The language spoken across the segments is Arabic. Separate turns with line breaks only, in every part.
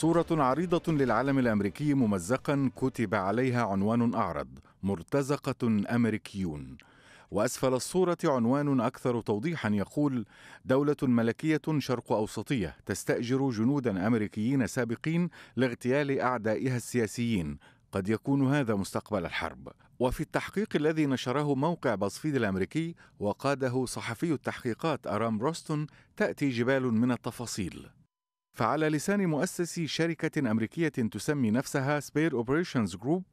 صورة عريضة للعلم الأمريكي ممزقا كتب عليها عنوان أعرض مرتزقة أمريكيون وأسفل الصورة عنوان أكثر توضيحا يقول دولة ملكية شرق أوسطية تستأجر جنودا أمريكيين سابقين لاغتيال أعدائها السياسيين قد يكون هذا مستقبل الحرب وفي التحقيق الذي نشره موقع بصفيد الأمريكي وقاده صحفي التحقيقات أرام روستون تأتي جبال من التفاصيل فعلى لسان مؤسس شركة أمريكية تسمي نفسها سبير أوبريشنز جروب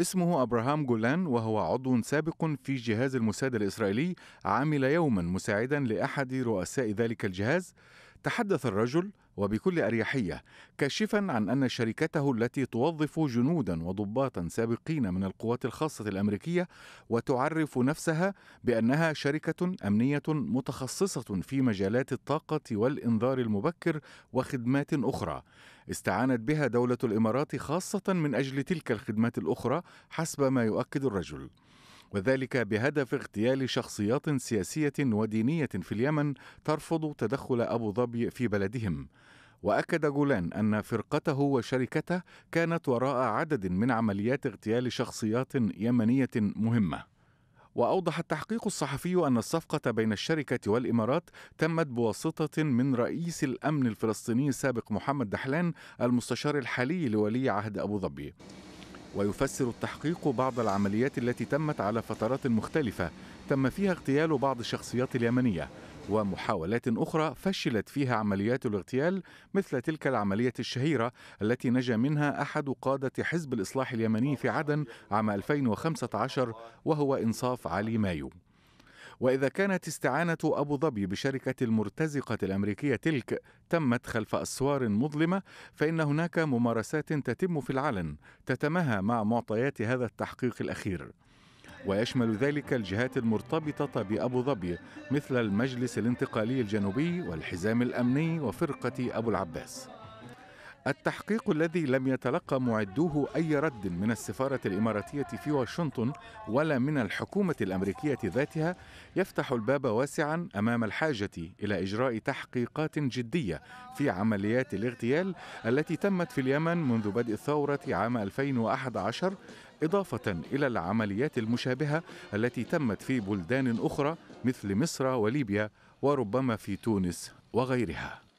اسمه أبراهام جولان وهو عضو سابق في جهاز الموساد الإسرائيلي عمل يوما مساعدا لأحد رؤساء ذلك الجهاز تحدث الرجل وبكل اريحيه كاشفا عن ان شركته التي توظف جنودا وضباطا سابقين من القوات الخاصه الامريكيه وتعرف نفسها بانها شركه امنيه متخصصه في مجالات الطاقه والانذار المبكر وخدمات اخرى استعانت بها دوله الامارات خاصه من اجل تلك الخدمات الاخرى حسب ما يؤكد الرجل وذلك بهدف اغتيال شخصيات سياسية ودينية في اليمن ترفض تدخل أبو ظبي في بلدهم واكد جولان ان فرقته وشركته كانت وراء عدد من عمليات اغتيال شخصيات يمنيه مهمه واوضح التحقيق الصحفي ان الصفقه بين الشركه والامارات تمت بواسطه من رئيس الامن الفلسطيني السابق محمد دحلان المستشار الحالي لولي عهد ابو ظبي ويفسر التحقيق بعض العمليات التي تمت على فترات مختلفة تم فيها اغتيال بعض الشخصيات اليمنية ومحاولات أخرى فشلت فيها عمليات الاغتيال مثل تلك العملية الشهيرة التي نجا منها أحد قادة حزب الإصلاح اليمني في عدن عام 2015 وهو إنصاف علي مايو وإذا كانت استعانة أبو ظبي بشركة المرتزقة الأمريكية تلك تمت خلف أسوار مظلمة فإن هناك ممارسات تتم في العلن تتماهى مع معطيات هذا التحقيق الأخير ويشمل ذلك الجهات المرتبطة بأبو ظبي مثل المجلس الانتقالي الجنوبي والحزام الأمني وفرقة أبو العباس التحقيق الذي لم يتلقى معدوه اي رد من السفاره الاماراتيه في واشنطن ولا من الحكومه الامريكيه ذاتها يفتح الباب واسعا امام الحاجه الى اجراء تحقيقات جديه في عمليات الاغتيال التي تمت في اليمن منذ بدء الثوره عام 2011 إضافة إلى العمليات المشابهة التي تمت في بلدان أخرى مثل مصر وليبيا وربما في تونس وغيرها